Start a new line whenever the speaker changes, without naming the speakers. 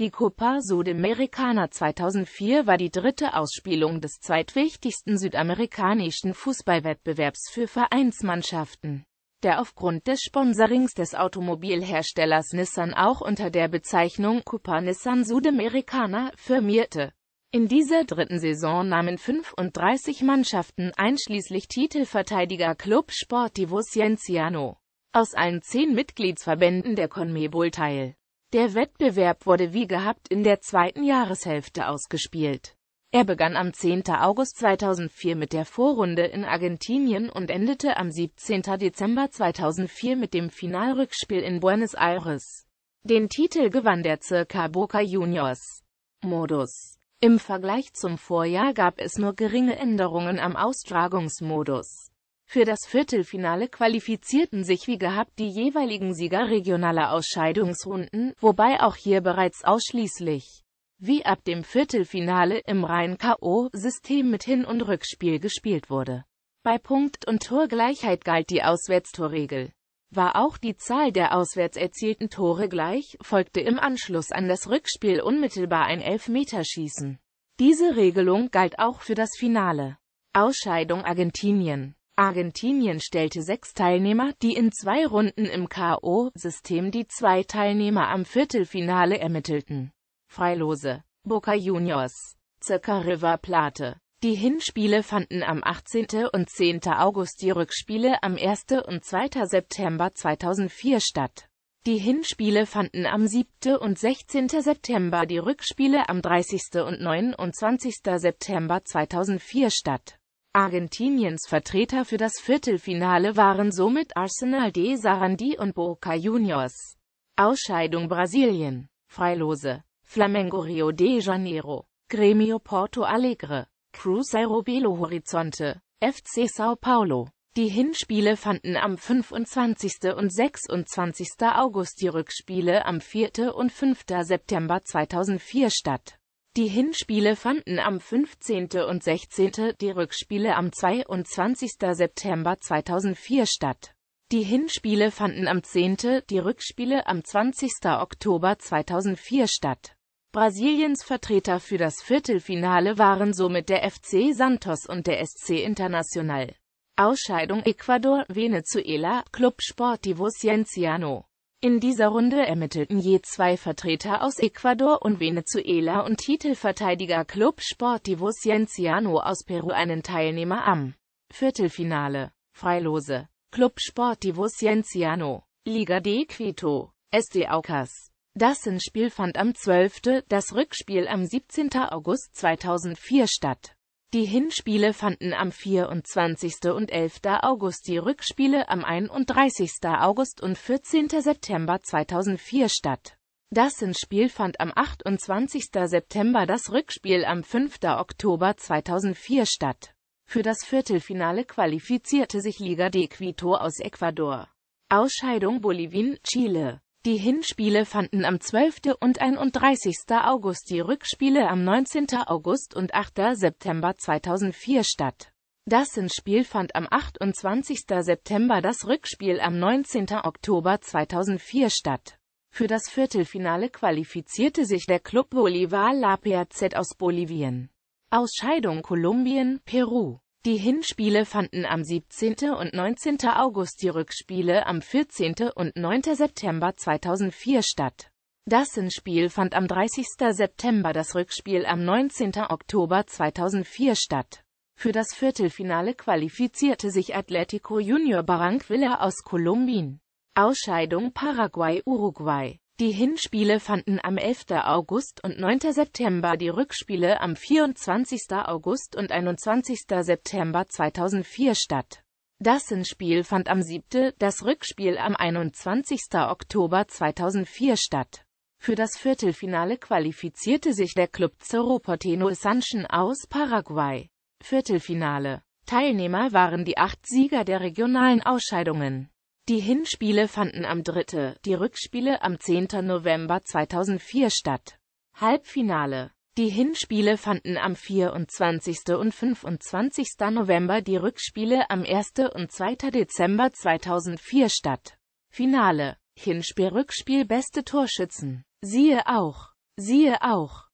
Die Copa Sudamericana 2004 war die dritte Ausspielung des zweitwichtigsten südamerikanischen Fußballwettbewerbs für Vereinsmannschaften, der aufgrund des Sponsorings des Automobilherstellers Nissan auch unter der Bezeichnung Copa Nissan Sudamericana firmierte. In dieser dritten Saison nahmen 35 Mannschaften einschließlich Titelverteidiger Club Sportivo Cienciano aus allen zehn Mitgliedsverbänden der CONMEBOL teil. Der Wettbewerb wurde wie gehabt in der zweiten Jahreshälfte ausgespielt. Er begann am 10. August 2004 mit der Vorrunde in Argentinien und endete am 17. Dezember 2004 mit dem Finalrückspiel in Buenos Aires. Den Titel gewann der Circa Boca Juniors. Modus Im Vergleich zum Vorjahr gab es nur geringe Änderungen am Austragungsmodus. Für das Viertelfinale qualifizierten sich wie gehabt die jeweiligen Sieger regionaler Ausscheidungsrunden, wobei auch hier bereits ausschließlich wie ab dem Viertelfinale im rein K.O.-System mit Hin- und Rückspiel gespielt wurde. Bei Punkt- und Torgleichheit galt die Auswärtstorregel. War auch die Zahl der auswärts erzielten Tore gleich, folgte im Anschluss an das Rückspiel unmittelbar ein Elfmeterschießen. Diese Regelung galt auch für das Finale. Ausscheidung Argentinien Argentinien stellte sechs Teilnehmer, die in zwei Runden im K.O.-System die zwei Teilnehmer am Viertelfinale ermittelten. Freilose. Boca Juniors. Circa River Plate. Die Hinspiele fanden am 18. und 10. August, die Rückspiele am 1. und 2. September 2004 statt. Die Hinspiele fanden am 7. und 16. September, die Rückspiele am 30. und 29. September 2004 statt. Argentiniens Vertreter für das Viertelfinale waren somit Arsenal de Sarandi und Boca Juniors. Ausscheidung Brasilien. Freilose. Flamengo Rio de Janeiro. Gremio Porto Alegre. Cruzeiro Belo Horizonte. FC Sao Paulo. Die Hinspiele fanden am 25. und 26. August, die Rückspiele am 4. und 5. September 2004 statt. Die Hinspiele fanden am 15. und 16., die Rückspiele am 22. September 2004 statt. Die Hinspiele fanden am 10., die Rückspiele am 20. Oktober 2004 statt. Brasiliens Vertreter für das Viertelfinale waren somit der FC Santos und der SC Internacional. Ausscheidung Ecuador, Venezuela, Club Sportivo Cienciano in dieser Runde ermittelten je zwei Vertreter aus Ecuador und Venezuela und Titelverteidiger Club Sportivo Cienciano aus Peru einen Teilnehmer am Viertelfinale. Freilose. Club Sportivo Cienciano. Liga de Quito. SD Aucas. Das Hinspiel fand am 12., das Rückspiel am 17. August 2004 statt. Die Hinspiele fanden am 24. und 11. August, die Rückspiele am 31. August und 14. September 2004 statt. Das Hinspiel fand am 28. September, das Rückspiel am 5. Oktober 2004 statt. Für das Viertelfinale qualifizierte sich Liga de Quito aus Ecuador. Ausscheidung Bolivien, Chile. Die Hinspiele fanden am 12. und 31. August, die Rückspiele am 19. August und 8. September 2004 statt. Das Hinspiel fand am 28. September, das Rückspiel am 19. Oktober 2004 statt. Für das Viertelfinale qualifizierte sich der Club Bolivar La PAZ aus Bolivien. Ausscheidung Kolumbien, Peru. Die Hinspiele fanden am 17. und 19. August, die Rückspiele am 14. und 9. September 2004 statt. Das Hinspiel fand am 30. September, das Rückspiel am 19. Oktober 2004 statt. Für das Viertelfinale qualifizierte sich Atletico Junior Barranquilla aus Kolumbien. Ausscheidung Paraguay-Uruguay die Hinspiele fanden am 11. August und 9. September, die Rückspiele am 24. August und 21. September 2004 statt. Das Hinspiel fand am 7., das Rückspiel am 21. Oktober 2004 statt. Für das Viertelfinale qualifizierte sich der Club Cerro Porteño Sunshine aus Paraguay. Viertelfinale Teilnehmer waren die acht Sieger der regionalen Ausscheidungen. Die Hinspiele fanden am 3., die Rückspiele am 10. November 2004 statt. Halbfinale Die Hinspiele fanden am 24. und 25. November, die Rückspiele am 1. und 2. Dezember 2004 statt. Finale Hinspiel-Rückspiel Beste Torschützen. Siehe auch. Siehe auch